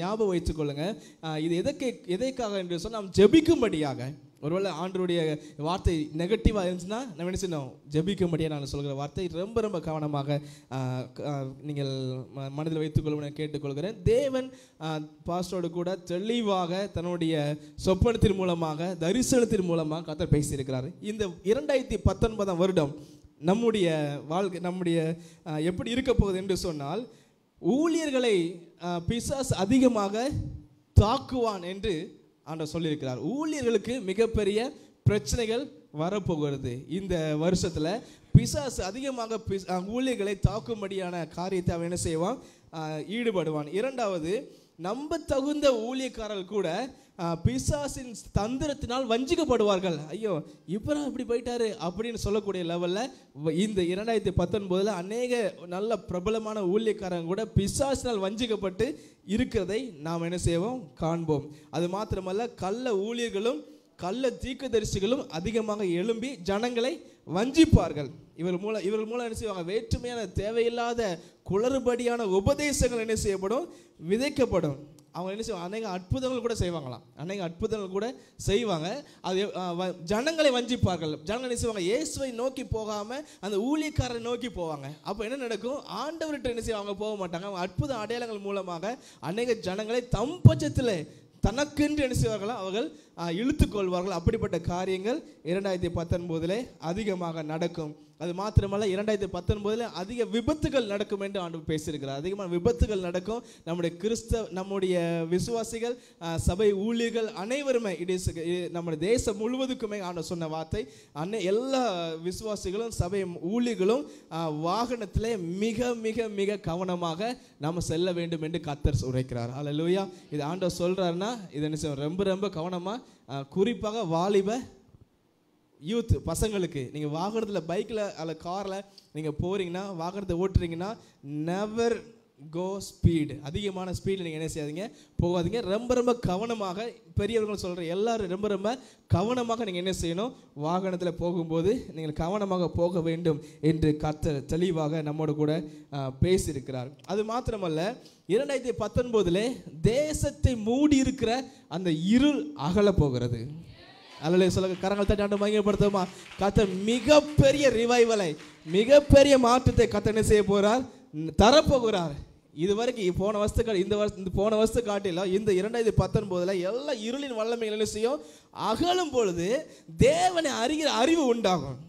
ஞாபகம் வைத்துக்கொள்ளுங்க இது எதற்கே எதற்காக என்று சொன்னால் நாம் ஜெபிக்கும்படியாக ஒருவேளை ஆண்டருடைய வார்த்தை நெகட்டிவாக இருந்துச்சுன்னா நம்ம என்ன செய்யணும் ஜெபிக்கும்படியாக நான் சொல்கிற வார்த்தை ரொம்ப ரொம்ப கவனமாக நீங்கள் மனதில் வைத்துக்கொள்ள கேட்டுக்கொள்கிறேன் தேவன் பாஸ்டோடு கூட தெளிவாக தன்னுடைய சொப்பனத்தின் மூலமாக தரிசனத்தின் மூலமாக கத்தர் பேசியிருக்கிறார் இந்த இரண்டாயிரத்தி பத்தொன்பதாம் வருடம் நம்முடைய வாழ்க்கை நம்முடைய எப்படி இருக்க போகுது என்று சொன்னால் ஊழியர்களை பிசாஸ் அதிகமாக தாக்குவான் என்று ஆண்டவர் சொல்லியிருக்கிறார் ஊழியர்களுக்கு மிகப்பெரிய பிரச்சனைகள் வரப்போகிறது இந்த வருஷத்தில் பிசாஸ் அதிகமாக ஊழியர்களை தாக்கும்படியான காரியத்தை அவன் என்ன செய்வான் ஈடுபடுவான் இரண்டாவது நம்ப தகுந்த ஊழியக்காரர்கள் கூட பிசாசின் தந்திரத்தினால் வஞ்சிக்கப்படுவார்கள் ஐயோ இப்போ இப்படி போயிட்டாரு அப்படின்னு சொல்லக்கூடிய லெவலில் இந்த இரண்டாயிரத்தி பத்தொன்பதில் அநேக நல்ல பிரபலமான ஊழியக்காரங்க கூட பிசாசினால் வஞ்சிக்கப்பட்டு இருக்கிறதை நாம் என்ன செய்வோம் காண்போம் அது மாத்திரமல்ல கள்ள ஊழியர்களும் கள்ள தீக்கதரிசிகளும் அதிகமாக எழும்பி ஜனங்களை வஞ்சிப்பார்கள் இவர் மூலம் இவர்கள் மூலம் என்ன செய்வாங்க வேற்றுமையான தேவையில்லாத குளறுபடியான உபதேசங்கள் என்ன செய்யப்படும் விதைக்கப்படும் அவங்க என்ன செய்வாங்க அநேக அற்புதங்கள் கூட செய்வாங்களாம் அநேக அற்புதங்கள் கூட செய்வாங்க அது ஜனங்களை வஞ்சிப்பார்கள் ஜனங்கள் என்ன செய்வாங்க இயேசுவை நோக்கி போகாமல் அந்த ஊழியக்காரரை நோக்கி போவாங்க அப்போ என்ன நடக்கும் ஆண்டவர்கிட்ட என்ன செய்வாங்க போக மாட்டாங்க அவங்க அற்புத அடையாளங்கள் மூலமாக அநேக ஜனங்களை தம் பட்சத்தில் தனக்கென்று என்ன செய்வார்களோ அவர்கள் இழுத்துக்கொள்வார்கள் அப்படிப்பட்ட காரியங்கள் இரண்டாயிரத்தி பத்தொன்பதுல அதிகமாக நடக்கும் அது மாத்திரமல்ல இரண்டாயிரத்தி பத்தொன்பதுல அதிக விபத்துகள் நடக்கும் என்று ஆண்டு பேசியிருக்கிறார் அதிகமான விபத்துகள் நடக்கும் நம்முடைய கிறிஸ்தவ நம்முடைய விசுவாசிகள் சபை ஊழியர்கள் அனைவருமே இடிசு நம்முடைய தேசம் முழுவதுக்குமே ஆண்டு சொன்ன வார்த்தை அன்னை எல்லா விசுவாசிகளும் சபை ஊழியர்களும் வாகனத்தில் மிக மிக மிக கவனமாக நாம் செல்ல வேண்டும் என்று கத்தர் உரைக்கிறார் லூயா இது ஆண்டவர் சொல்கிறாருன்னா இதை ரொம்ப ரொம்ப கவனமாக குறிப்பாக வாலிப யூத் பசங்களுக்கு நீங்கள் வாகனத்தில் பைக்கில் அல்ல காரில் நீங்கள் போகிறீங்கன்னா வாகனத்தை ஓட்டுறீங்கன்னா நெவர் கோ ஸ்பீடு அதிகமான ஸ்பீடில் நீங்கள் என்ன செய்யாதீங்க போகாதீங்க ரொம்ப ரொம்ப கவனமாக பெரியவர்கள் சொல்கிற எல்லோரும் ரொம்ப ரொம்ப கவனமாக நீங்கள் என்ன செய்யணும் வாகனத்தில் போகும்போது நீங்கள் கவனமாக போக வேண்டும் என்று கத்த தெளிவாக நம்மோடு கூட பேசியிருக்கிறார் அது மாத்திரமல்ல இரண்டாயிரத்தி பத்தொன்பதுல தேசத்தை மூடி இருக்கிற அந்த இருள் அகல போகிறது அல்லது சொல்ல கரங்கள் தட்டி ஆண்டு மகிமைப்படுத்துமா கத்த மிகப்பெரிய ரிவைவலை மிகப்பெரிய மாற்றத்தை கத்த என்ன செய்ய போகிறார் தரப்போகிறார் இது வரைக்கும் போன வருஷத்துக்கு இந்த வருஷம் இந்த போன வருஷத்து காட்டிலும் இந்த இரண்டாயிரத்தி பத்தொன்பதில் எல்லா இருளின் வல்லமைகள் என்ன செய்யும் அகலும் பொழுது தேவனை அறிகிற அறிவு உண்டாகும்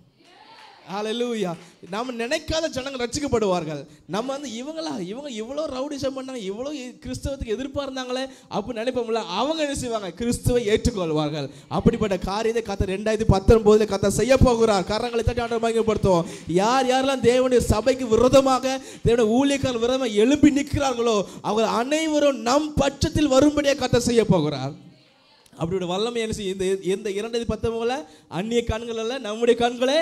ஹalleluya நம்ம நினைக்காத ஜனங்கள் ரட்சிக்கப்படுவார்கள் நம்ம வந்து இவங்களா இவங்க இவ்வளோ ரவுடிசம் பண்ணாங்க இவ்வளோ கிறிஸ்தவத்துக்கு எதிர்ப்பாக இருந்தாங்களே அப்படி நினைப்போம்ல அவங்க என்ன செய்வாங்க கிறிஸ்துவை ஏற்றுக்கொள்வார்கள் அப்படிப்பட்ட காரியத்தை கத்த ரெண்டாயிரத்தி பத்தொன்பதுல கத்த செய்ய போகிறார் கரங்களை தட்டி ஆண்டு யார் யாரெல்லாம் தேவனுடைய சபைக்கு விரோதமாக தேவனுடைய ஊழியக்காரர் விரோதமாக எழுப்பி நிற்கிறார்களோ அவங்க அனைவரும் நம் பட்சத்தில் வரும்படியாக கத்தை செய்ய போகிறார் அப்படியோட வல்லமை என்ன செய்யும் இந்த இந்த இரண்டாயிரத்தி பத்தொன்பதுல அந்நிய கண்கள் அல்ல நம்முடைய கண்களை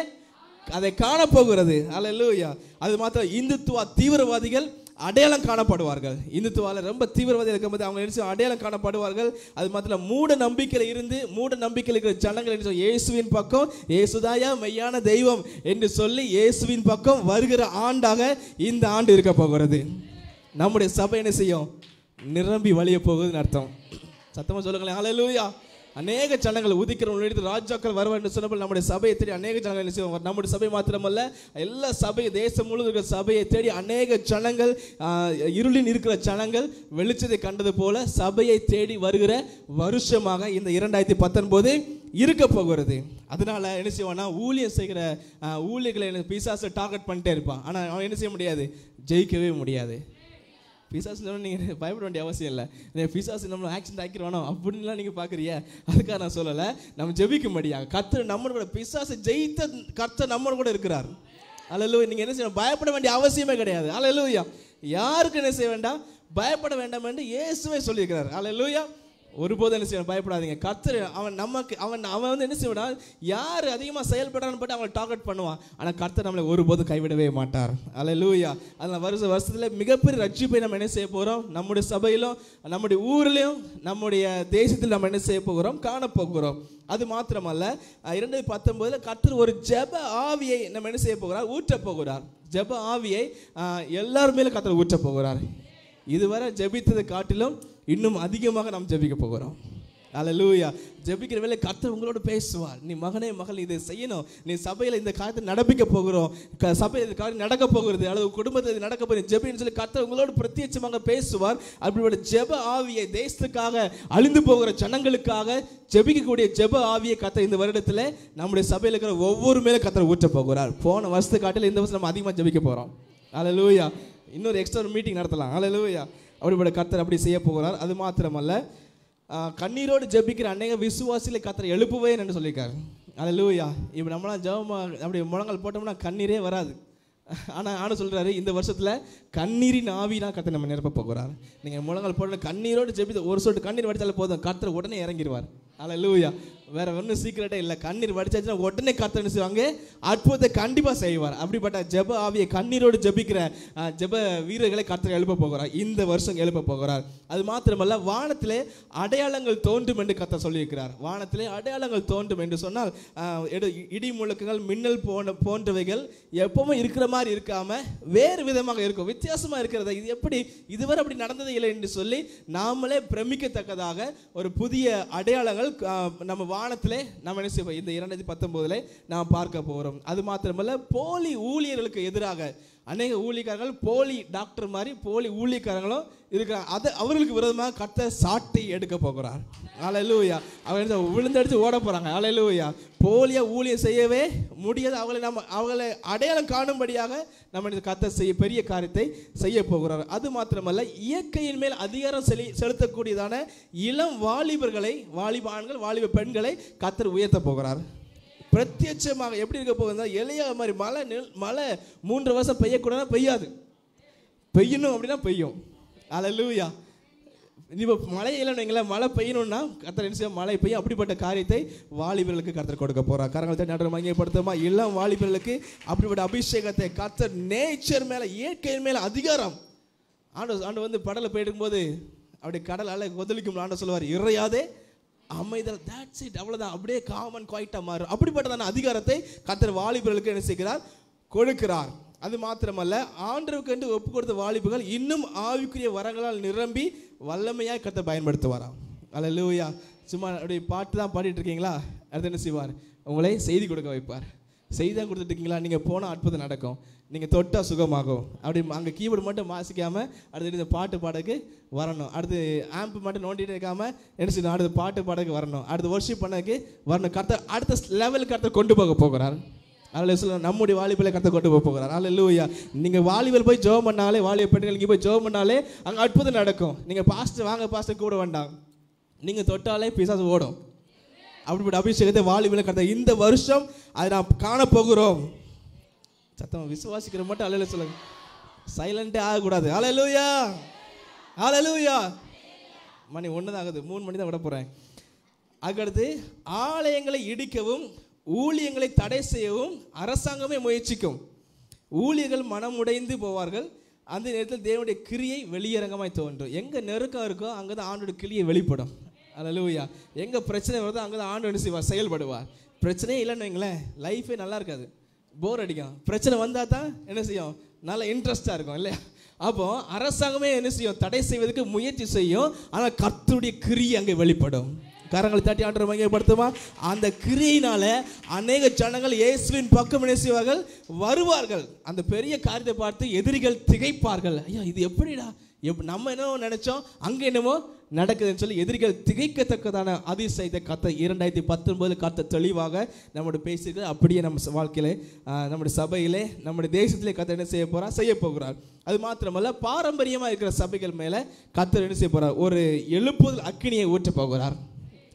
அதை காணப்போகிறது அலலூயா அது மாத்திரம் இந்துத்துவ தீவிரவாதிகள் அடையாளம் காணப்படுவார்கள் இந்துத்துவால ரொம்ப தீவிரவாதி இருக்கும்போது அவங்க நினைச்சு அடையாளம் காணப்படுவார்கள் அது மாத்திரம் மூட நம்பிக்கையில் இருந்து மூட நம்பிக்கையில் இருக்கிற ஜனங்கள் என்று இயேசுவின் பக்கம் இயேசுதாயா மெய்யான தெய்வம் என்று சொல்லி இயேசுவின் பக்கம் வருகிற ஆண்டாக இந்த ஆண்டு இருக்க போகிறது நம்முடைய சபை என்ன செய்யும் நிரம்பி வழிய போகுதுன்னு அர்த்தம் சத்தமாக சொல்லுங்களேன் அலலூயா அநேக ஜனங்கள் உதிக்கிறவங்க எடுத்து ராஜாக்கள் வருவார் சொன்னபோது நம்முடைய சபையை தேடி அநேக ஜனங்கள் என்ன செய்வாங்க நம்முடைய சபை மாத்திரமல்ல எல்லா சபை தேசம் முழுவதும் இருக்கிற சபையை தேடி அநேக ஜனங்கள் இருளின் இருக்கிற ஜனங்கள் வெளிச்சத்தை கண்டது போல சபையை தேடி வருகிற வருஷமாக இந்த இரண்டாயிரத்தி பத்தொன்பது இருக்க போகிறது அதனால என்ன செய்வான்னா ஊழியம் செய்கிற ஊழியர்களை பிசாசை டார்கெட் பண்ணிட்டே இருப்பான் ஆனால் அவன் என்ன செய்ய முடியாது ஜெயிக்கவே முடியாது இல்லாமல் நீங்கள் பயப்பட வேண்டிய அவசியம் இல்லை நீங்கள் பிசாசு நம்மளை ஆக்சிடென்ட் ஆக்கிடுவானோ அப்படின்லாம் நீங்கள் பார்க்குறியா அதுக்காக நான் சொல்லலை நம்ம ஜெபிக்க முடியாது கத்தர் நம்ம கூட பிசாசை ஜெயித்த கர்த்தர் நம்ம கூட இருக்கிறார் அலலுவை நீங்கள் என்ன செய்யணும் பயப்பட வேண்டிய அவசியமே கிடையாது அலலுயா யாருக்கு என்ன செய்ய வேண்டாம் பயப்பட வேண்டாம் என்று இயேசுவை சொல்லியிருக்கிறார் அலலுயா ஒருபோதும் என்ன செய்யணும் பயப்படாதீங்க கத்தர் அவன் நமக்கு அவன் அவன் வந்து என்ன செய்வான் யார் அதிகமாக செயல்படான்னு போட்டு அவனை டார்கெட் பண்ணுவான் ஆனால் கர்த்தர் நம்மளை ஒருபோதும் கைவிடவே மாட்டார் அல்ல லூயா அதில் வருஷ வருஷத்தில் மிகப்பெரிய ரட்சிப்பை நம்ம என்ன செய்ய போகிறோம் நம்முடைய சபையிலும் நம்முடைய ஊர்லேயும் நம்முடைய தேசத்தில் நம்ம என்ன செய்ய போகிறோம் காணப்போகிறோம் போகிறோம் அது மாத்திரமல்ல இரண்டாயிரத்தி பத்தொன்பதில் கர்த்தர் ஒரு ஜப ஆவியை நம்ம என்ன செய்ய போகிறார் ஊற்ற போகிறார் ஜப ஆவியை எல்லாருமே கத்தர் ஊற்ற போகிறார் இதுவரை ஜபித்ததை காட்டிலும் இன்னும் அதிகமாக நாம் ஜெபிக்க போகிறோம் அலலூயா ஜெபிக்கிற வேலை கத்தர் உங்களோட பேசுவார் நீ மகனே மகள் இதை செய்யணும் நீ சபையில் இந்த காலத்தை நடப்பிக்க போகிறோம் சபையில் இந்த காரியம் நடக்க போகிறது அல்லது குடும்பத்தில் நடக்க போகிறது ஜெபின்னு சொல்லி கத்தர் உங்களோட பிரத்யட்சமாக பேசுவார் அப்படிப்பட்ட ஜெப ஆவியை தேசத்துக்காக அழிந்து போகிற ஜனங்களுக்காக ஜெபிக்கக்கூடிய ஜெப ஆவியை கத்தர் இந்த வருடத்தில் நம்முடைய சபையில் இருக்கிற ஒவ்வொரு மேலே கத்தரை ஊற்ற போகிறார் போன வருஷத்து காட்டில் இந்த வருஷம் நம்ம அதிகமாக ஜெபிக்க போகிறோம் அலலூயா இன்னொரு எக்ஸ்ட்ரா மீட்டிங் நடத்தலாம் அலலூயா அப்படிப்பட்ட கத்தர் அப்படி செய்ய போகிறார் அது மாத்திரமல்ல கண்ணீரோடு ஜெபிக்கிற அநேக விசுவாசியில் கத்தரை எழுப்புவேன் என்று சொல்லியிருக்காரு அது லூயா இப்போ நம்மளாம் ஜெபம் அப்படி முழங்கால் போட்டோம்னா கண்ணீரே வராது ஆனால் ஆனால் சொல்கிறாரு இந்த வருஷத்தில் கண்ணீரின் ஆவினா கத்தை நம்ம நிரப்ப போகிறார் நீங்கள் முழங்கால் போட்டோம்னா கண்ணீரோடு ஜெபித்து ஒரு சொட்டு கண்ணீர் வடித்தாலே போதும் கத்தரை உடனே இறங்கிடுவார் அதில் லூயா வேற ஒன்றும் சீக்கிரட்டே இல்லை கண்ணீர் வடிச்சாச்சுன்னா உடனே கர்த்தர் செய்வாங்க அற்புதத்தை கண்டிப்பாக செய்வார் அப்படிப்பட்ட ஜெப ஆவியை கண்ணீரோடு ஜெபிக்கிற ஜெப வீரர்களை கர்த்தர் எழுப்ப போகிறார் இந்த வருஷம் எழுப்ப போகிறார் அது மாத்திரமல்ல வானத்திலே அடையாளங்கள் தோன்றும் என்று கர்த்தர் சொல்லியிருக்கிறார் வானத்திலே அடையாளங்கள் தோன்றும் என்று சொன்னால் இடி முழுக்கங்கள் மின்னல் போன்ற போன்றவைகள் எப்பவுமே இருக்கிற மாதிரி இருக்காம வேறு விதமாக இருக்கும் வித்தியாசமாக இருக்கிறத இது எப்படி இதுவரை அப்படி நடந்தது இல்லை என்று சொல்லி நாமளே பிரமிக்கத்தக்கதாக ஒரு புதிய அடையாளங்கள் நம்ம வானத்தில் நம்ம என்ன செய்வோம் இந்த இரண்டாயிரத்தி பத்தொம்போதில் நாம் பார்க்க போகிறோம் அது மாத்திரமல்ல போலி ஊழியர்களுக்கு எதிராக அநேக ஊழியக்காரர்கள் போலி டாக்டர் மாதிரி போலி ஊழியக்காரங்களும் இருக்கிறாங்க அது அவர்களுக்கு விரோதமாக கத்த சாட்டை எடுக்க போகிறார் அலையலூயா அவங்க விழுந்தடிச்சு ஓட போகிறாங்க அலையலூயா போலியாக ஊழியம் செய்யவே முடியாது அவளை நம்ம அவங்களை அடையாளம் காணும்படியாக நம்ம இந்த கத்த செய்ய பெரிய காரியத்தை செய்ய போகிறார் அது மாத்திரமல்ல இயற்கையின் மேல் அதிகாரம் செலி செலுத்தக்கூடியதான இளம் வாலிபர்களை வாலிபான்கள் வாலிப பெண்களை கத்தர் உயர்த்த போகிறார் பிரத்யட்சமாக எப்படி இருக்க போகுது எளியா மாதிரி மழை நெல் மழை மூன்று வருஷம் பெய்யக்கூடாது பெய்யாது பெய்யணும் அப்படின்னா பெய்யும் அலலூயா இப்போ மழை இல்லைன்னு மழை பெய்யணும்னா கத்தர் என்ன மழை பெய்யும் அப்படிப்பட்ட காரியத்தை வாலிபர்களுக்கு கத்தர் கொடுக்க போகிறார் கரங்களை நடுற மங்கியப்படுத்தமா இளம் வாலிபர்களுக்கு அப்படிப்பட்ட அபிஷேகத்தை கத்தர் நேச்சர் மேலே இயற்கையின் மேலே அதிகாரம் ஆண்டு ஆண்டு வந்து படலை போயிட்டு போது அப்படி கடல் அலை கொதளிக்கும் ஆண்டு சொல்லுவார் இறையாதே அமைதல் தட்ஸ் இட் அவ்வளோதான் அப்படியே காமன் குவாய்ட்டாக மாறும் அப்படிப்பட்டதான அதிகாரத்தை கத்தர் வாலிபர்களுக்கு என்ன செய்கிறார் கொடுக்கிறார் அது மாத்திரமல்ல ஆண்டவுக்கு என்று ஒப்பு கொடுத்த வாலிபுகள் இன்னும் ஆவிக்குரிய வரங்களால் நிரம்பி வல்லமையாக கத்தை பயன்படுத்துவாராம் அல்ல லூயா சும்மா அப்படி பாட்டு தான் பாடிட்டு இருக்கீங்களா அடுத்து என்ன செய்வார் உங்களை செய்தி கொடுக்க வைப்பார் செய்தி தான் கொடுத்துட்டு இருக்கீங்களா நீங்கள் போனால் அற்புதம் நடக்கும் நீங்கள் தொட்டால் சுகமாகும் அப்படி அங்கே கீபோர்டு மட்டும் மாசிக்காமல் அடுத்து இந்த பாட்டு பாடக்கு வரணும் அடுத்து ஆம்ப் மட்டும் நோண்டிட்டு இருக்காமல் என்ன செய்யணும் அடுத்து பாட்டு பாடக்கு வரணும் அடுத்து ஒர்ஷிப் பண்ணக்கு வரணும் கருத்தை அடுத்த லெவலுக்கு கருத்தை கொண்டு போக போகிறார் அதில் சொல்ல நம்முடைய வாலிபலை கருத்தை கொண்டு போக போகிறார் அதில் இல்லையா நீங்கள் வாலிபல் போய் ஜோம் பண்ணாலே வாலிபல் பெண்கள் இங்கே போய் ஜோம் பண்ணாலே அங்கே அற்புதம் நடக்கும் நீங்கள் பாஸ்ட்டு வாங்க பாஸ்ட்டு கூட வேண்டாம் நீங்கள் தொட்டாலே பிசாசு ஓடும் அப்படிப்பட்ட அபிஷேகத்தை வாலிபலை கடத்த இந்த வருஷம் அதை நான் காணப்போகிறோம் சத்தம் விசுவாசிக்கிற மட்டும் அலையில சொல்லுங்க சைலண்டே ஆகக்கூடாது அலலூயா அலலூயா மணி ஒன்று தான் ஆகுது மூணு மணி தான் விட போகிறேன் அதுக்கடுத்து ஆலயங்களை இடிக்கவும் ஊழியங்களை தடை செய்யவும் அரசாங்கமே முயற்சிக்கும் ஊழியர்கள் மனம் உடைந்து போவார்கள் அந்த நேரத்தில் தேவனுடைய கிரியை வெளியரங்கமாய் தோன்றும் எங்கே நெருக்கம் இருக்கோ அங்கே தான் ஆண்டோட கிளியை வெளிப்படும் அலலூயா எங்கே பிரச்சனை வருதோ அங்கே தான் ஆண்டு செய்வார் செயல்படுவார் பிரச்சனையே இல்லைன்னு வைங்களேன் லைஃபே நல்லா இருக்காது போர் அடிக்கும் பிரச்சனை வந்தால் தான் என்ன செய்யும் நல்லா இன்ட்ரெஸ்டாக இருக்கும் இல்லையா அப்போ அரசாங்கமே என்ன செய்யும் தடை செய்வதற்கு முயற்சி செய்யும் ஆனால் கர்த்தருடைய கிரியை அங்கே வெளிப்படும் கரங்களை தட்டி ஆண்டு மையப்படுத்துமா அந்த கிரியினால அநேக ஜனங்கள் இயேசுவின் பக்கம் என்ன செய்வார்கள் வருவார்கள் அந்த பெரிய காரியத்தை பார்த்து எதிரிகள் திகைப்பார்கள் ஐயா இது எப்படிடா எப் நம்ம என்னவோ நினச்சோம் அங்கே என்னமோ நடக்குதுன்னு சொல்லி எதிரிகள் திகைக்கத்தக்கதான அதிசயத்தை கத்த இரண்டாயிரத்தி பத்தொன்பது கத்த தெளிவாக நம்மளோட பேசிட்டு அப்படியே நம்ம வாழ்க்கையில நம்முடைய சபையிலே நம்முடைய தேசத்திலே கத்த என்ன செய்ய போகிறார் செய்ய போகிறார் அது மாத்திரமல்ல பாரம்பரியமாக இருக்கிற சபைகள் மேலே கத்தர் என்ன செய்ய போகிறார் ஒரு எழுப்புதல் அக்கினியை ஊற்ற போகிறார்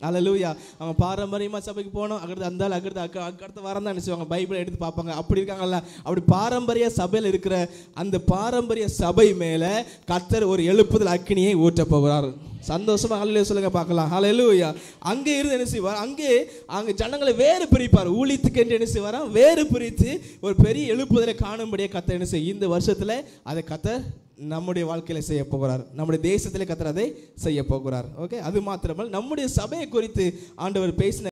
அலலூயா அவன் பாரம்பரியமாக சபைக்கு போனோம் அக்கடுத்து அந்த அக்கடுத்து அக்கா அக்கடுத்து வாரம் தான் நினச்சிவாங்க பைபிளை எடுத்து பார்ப்பாங்க அப்படி இருக்காங்கல்ல அப்படி பாரம்பரிய சபையில் இருக்கிற அந்த பாரம்பரிய சபை மேலே கத்தர் ஒரு எழுப்புதல் அக்கினியை ஊற்ற போகிறார் சந்தோஷமாக ஹலையில சொல்லுங்க பார்க்கலாம் எழுவையா அங்கே இருந்து என்ன செய்வார் அங்கே அங்கே ஜனங்களை வேறு பிரிப்பார் ஊழித்துக்கு என்று என்ன செய்வாராம் வேறு பிரித்து ஒரு பெரிய எழுப்புதலை காணும்படியே கத்தை என்ன செய்யும் இந்த வருஷத்தில் அதை கத்தை நம்முடைய வாழ்க்கையில செய்ய போகிறார் நம்முடைய தேசத்திலே கத்துறதை செய்ய போகிறார் ஓகே அது மாத்திரமல்ல நம்முடைய சபையை குறித்து ஆண்டவர் பேசின